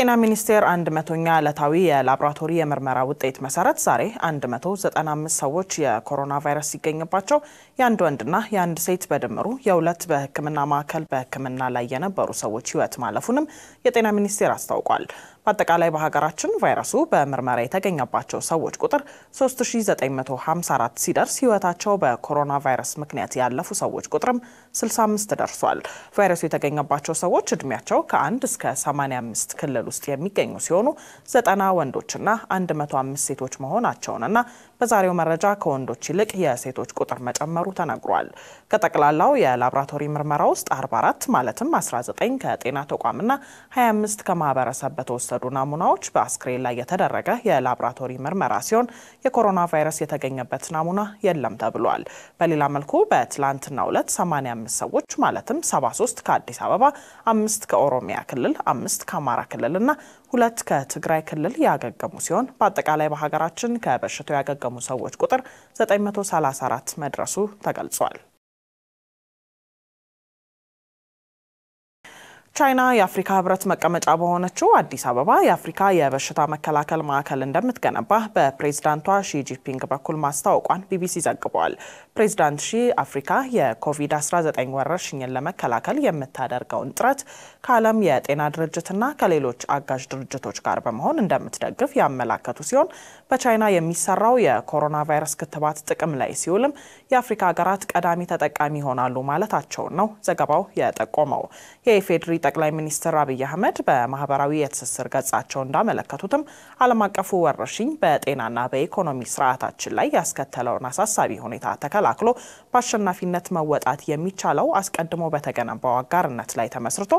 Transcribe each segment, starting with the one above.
የጤና ሚኒስቴር አንድ መቶኛ ዕለታዊ የላቦራቶሪ የምርመራ ውጤት መሰረት ዛሬ 195 ሰዎች የኮሮና ቫይረስ ሲገኝባቸው የአንድ ወንድና የአንድ ሴት በድምሩ የሁለት በሕክምና ማዕከል በሕክምና ላይ የነበሩ ሰዎች ሕይወት ማለፉንም የጤና ሚኒስቴር አስታውቋል። በአጠቃላይ በሀገራችን ቫይረሱ በምርመራ የተገኘባቸው ሰዎች ቁጥር 3954 ሲደርስ ሕይወታቸው በኮሮና ቫይረስ ምክንያት ያለፉ ሰዎች ቁጥርም 65 ደርሷል። ቫይረሱ የተገኘባቸው ሰዎች እድሜያቸው ከ1 እስከ 85 ክልል ውስጥ የሚገኙ ሲሆኑ 90 ወንዶችና 105 ሴቶች መሆናቸውንና በዛሬው መረጃ ከወንዶች ይልቅ የሴቶች ቁጥር መጨመሩ ተነግሯል። ከጠቅላላው የላብራቶሪ ምርመራ ውስጥ 44 ማለትም 19 ከጤና ተቋምና 25 ከማህበረሰብ በተወሰዱ ናሙናዎች በአስክሬን ላይ የተደረገ የላብራቶሪ ምርመራ ሲሆን የኮሮና ቫይረስ የተገኘበት ናሙና የለም ተብሏል። በሌላ መልኩ በትላንትናው ዕለት 85 ሰዎች ማለትም 73 ከአዲስ አበባ፣ አምስት ከኦሮሚያ ክልል፣ አምስት ከአማራ ክልል እና ሁለት ከትግራይ ክልል ያገገሙ ሲሆን በአጠቃላይ በሀገራችን ከበሽታው ያገገሙ ሰዎች ቁጥር 934 መድረሱ ተገልጿል። ቻይና የአፍሪካ ህብረት መቀመጫ በሆነችው አዲስ አበባ የአፍሪካ የበሽታ መከላከል ማዕከል እንደምትገነባ በፕሬዝዳንቷ ሺጂፒንግ በኩል ማስታወቋን ቢቢሲ ዘግቧል። ፕሬዝዳንት ሺ አፍሪካ የኮቪድ-19 ወረርሽኝን ለመከላከል የምታደርገውን ጥረት ከዓለም የጤና ድርጅትና ከሌሎች አጋዥ ድርጅቶች ጋር በመሆን እንደምትደግፍ ያመላከቱ ሲሆን በቻይና የሚሰራው የኮሮና ቫይረስ ክትባት ጥቅም ላይ ሲውልም የአፍሪካ ሀገራት ቀዳሚ ተጠቃሚ ይሆናሉ ማለታቸውን ነው ዘገባው የጠቆመው። የኢፌዴሪ ጠቅላይ ሚኒስትር አብይ አህመድ በማህበራዊ የትስስር ገጻቸው እንዳመለከቱትም ዓለም አቀፉ ወረርሽኝ በጤናና በኢኮኖሚ ስርዓታችን ላይ ያስከተለውን አሳሳቢ ሁኔታ ተከላክሎ በአሸናፊነት መወጣት የሚቻለው አስቀድሞ በተገነባው አጋርነት ላይ ተመስርቶ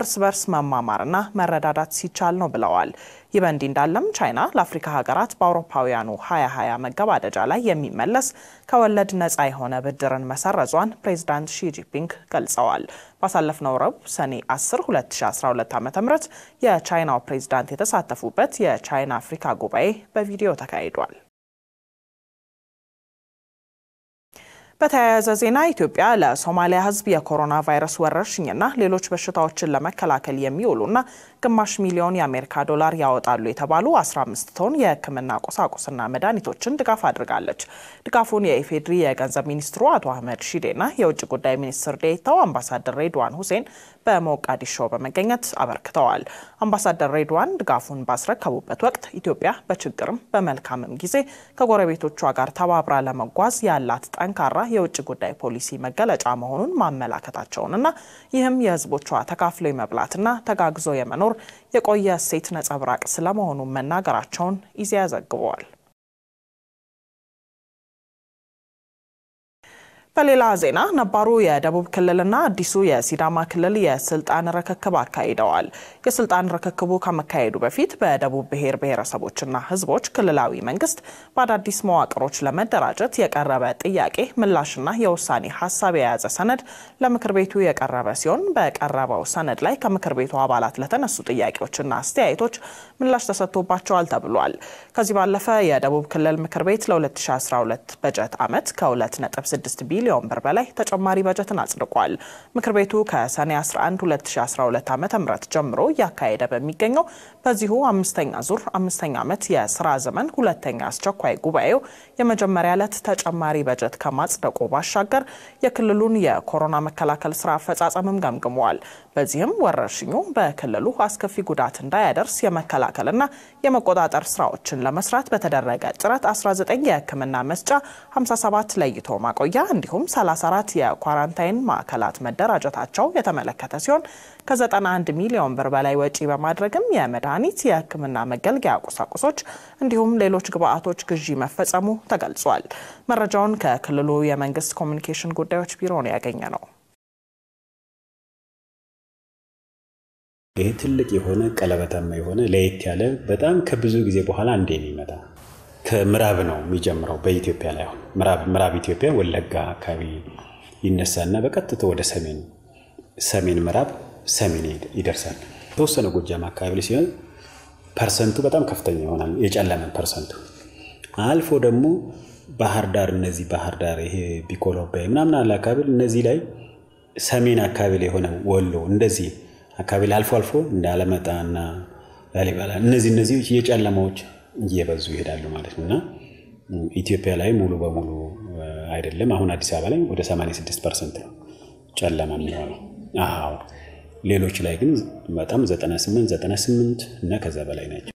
እርስ በርስ መማማርና መረዳዳት ሲቻል ነው ብለዋል። ይህ በእንዲህ እንዳለም ቻይና ለአፍሪካ ሀገራት በአውሮፓውያኑ 2020 መገባደጃ ላይ የሚመለስ ከወለድ ነጻ ነጻ የሆነ ብድርን መሰረዟን ፕሬዚዳንት ሺጂፒንግ ገልጸዋል። ባሳለፍነው ረቡዕ ሰኔ 10 2012 ዓ ም የቻይናው ፕሬዚዳንት የተሳተፉበት የቻይና አፍሪካ ጉባኤ በቪዲዮ ተካሂዷል። በተያያዘ ዜና ኢትዮጵያ ለሶማሊያ ሕዝብ የኮሮና ቫይረስ ወረርሽኝና ሌሎች በሽታዎችን ለመከላከል የሚውሉና ግማሽ ሚሊዮን የአሜሪካ ዶላር ያወጣሉ የተባሉ 15 ቶን የሕክምና ቁሳቁስና መድኃኒቶችን ድጋፍ አድርጋለች። ድጋፉን የኢፌዴሪ የገንዘብ ሚኒስትሩ አቶ አህመድ ሺዴና የውጭ ጉዳይ ሚኒስትር ዴኤታው አምባሳደር ሬድዋን ሁሴን በሞቃዲሾ በመገኘት አበርክተዋል። አምባሳደር ሬድዋን ድጋፉን ባስረከቡበት ወቅት ኢትዮጵያ በችግርም በመልካምም ጊዜ ከጎረቤቶቿ ጋር ተባብራ ለመጓዝ ያላት ጠንካራ የውጭ ጉዳይ ፖሊሲ መገለጫ መሆኑን ማመላከታቸውንና ይህም የህዝቦቿ ተካፍሎ የመብላትና ተጋግዞ የመኖር የቆየ እሴት ነጸብራቅ ስለመሆኑ መናገራቸውን ኢዜአ ዘግበዋል። በሌላ ዜና ነባሩ የደቡብ ክልልና አዲሱ የሲዳማ ክልል የስልጣን ርክክብ አካሂደዋል። የስልጣን ርክክቡ ከመካሄዱ በፊት በደቡብ ብሔር ብሔረሰቦችና ሕዝቦች ክልላዊ መንግስት በአዳዲስ መዋቅሮች ለመደራጀት የቀረበ ጥያቄ ምላሽና የውሳኔ ሀሳብ የያዘ ሰነድ ለምክር ቤቱ የቀረበ ሲሆን በቀረበው ሰነድ ላይ ከምክር ቤቱ አባላት ለተነሱ ጥያቄዎችና አስተያየቶች ምላሽ ተሰጥቶባቸዋል ተብሏል። ከዚህ ባለፈ የደቡብ ክልል ምክር ቤት ለ2012 በጀት ዓመት ከ2.6 ቢሊዮን ቢሊዮን ብር በላይ ተጨማሪ በጀትን አጽድቋል። ምክር ቤቱ ከሰኔ 11 2012 ዓ ም ጀምሮ እያካሄደ በሚገኘው በዚሁ አምስተኛ ዙር አምስተኛ ዓመት የስራ ዘመን ሁለተኛ አስቸኳይ ጉባኤው የመጀመሪያ ዕለት ተጨማሪ በጀት ከማጽደቁ ባሻገር የክልሉን የኮሮና መከላከል ስራ አፈጻጸምም ገምግመዋል። በዚህም ወረርሽኙ በክልሉ አስከፊ ጉዳት እንዳያደርስ የመከላከልና የመቆጣጠር ስራዎችን ለመስራት በተደረገ ጥረት 19 የህክምና መስጫ 57 ለይቶ ማቆያ እንዲሁ እንዲሁም 34 የኳራንታይን ማዕከላት መደራጀታቸው የተመለከተ ሲሆን ከ91 ሚሊዮን ብር በላይ ወጪ በማድረግም የመድኃኒት የሕክምና መገልገያ ቁሳቁሶች እንዲሁም ሌሎች ግብአቶች ግዢ መፈጸሙ ተገልጿል። መረጃውን ከክልሉ የመንግስት ኮሚኒኬሽን ጉዳዮች ቢሮ ነው ያገኘ ነው። ይህ ትልቅ የሆነ ቀለበታማ የሆነ ለየት ያለ በጣም ከብዙ ጊዜ በኋላ እንዴ የሚመጣ ከምዕራብ ነው የሚጀምረው በኢትዮጵያ ላይ አሁን ምዕራብ ኢትዮጵያ ወለጋ አካባቢ ይነሳና በቀጥታ ወደ ሰሜን ሰሜን ምዕራብ ሰሜን ይደርሳል። የተወሰነ ጎጃም አካባቢ ላይ ሲሆን ፐርሰንቱ በጣም ከፍተኛ ይሆናል። የጨለመን ፐርሰንቱ አልፎ ደግሞ ባህር ዳር እነዚህ ባህር ዳር ይሄ ቢኮሎባይ ምናምን አለ አካባቢ እነዚህ ላይ ሰሜን አካባቢ ላይ የሆነ ወሎ እንደዚህ አካባቢ ላይ አልፎ አልፎ እንደ አለመጣ አለመጣና ላሊበላ እነዚህ እነዚህ የጨለማዎች እየበዙ ይሄዳሉ ማለት ነው እና ኢትዮጵያ ላይ ሙሉ በሙሉ አይደለም። አሁን አዲስ አበባ ላይ ወደ 86 ፐርሰንት ነው ጨለማ የሚሆነው። አዎ ሌሎች ላይ ግን በጣም 98 98 እና ከዛ በላይ ናቸው።